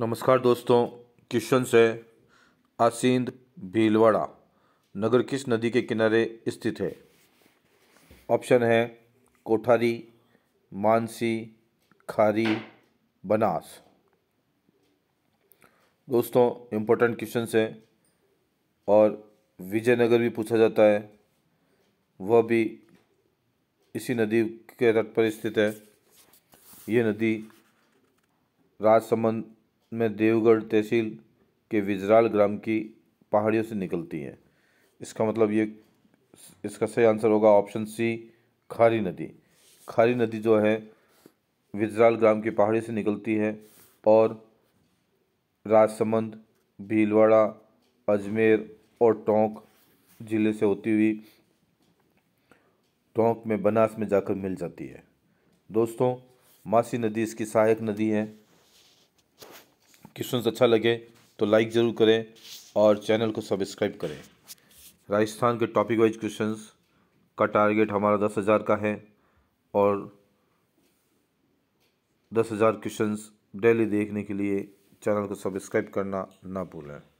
नमस्कार दोस्तों क्वेश्चन है आसिंद भीलवाड़ा नगर किस नदी के किनारे स्थित है ऑप्शन है कोठारी मानसी खारी बनास दोस्तों इम्पोर्टेंट क्वेश्चन है और विजयनगर भी पूछा जाता है वह भी इसी नदी के तट पर स्थित है ये नदी राजसमंद में देवगढ़ तहसील के विजराल ग्राम की पहाड़ियों से निकलती है इसका मतलब ये इसका सही आंसर होगा ऑप्शन सी खारी नदी खारी नदी जो है विजराल ग्राम की पहाड़ी से निकलती है और राजसमंद भीलवाड़ा अजमेर और टोंक ज़िले से होती हुई टोंक में बनास में जाकर मिल जाती है दोस्तों मासी नदी इसकी सहायक नदी है क्वेश्चन अच्छा लगे तो लाइक ज़रूर करें और चैनल को सब्सक्राइब करें राजस्थान के टॉपिक वाइज क्वेश्चन का टारगेट हमारा दस हज़ार का है और दस हज़ार क्वेश्चन डेली देखने के लिए चैनल को सब्सक्राइब करना ना भूलें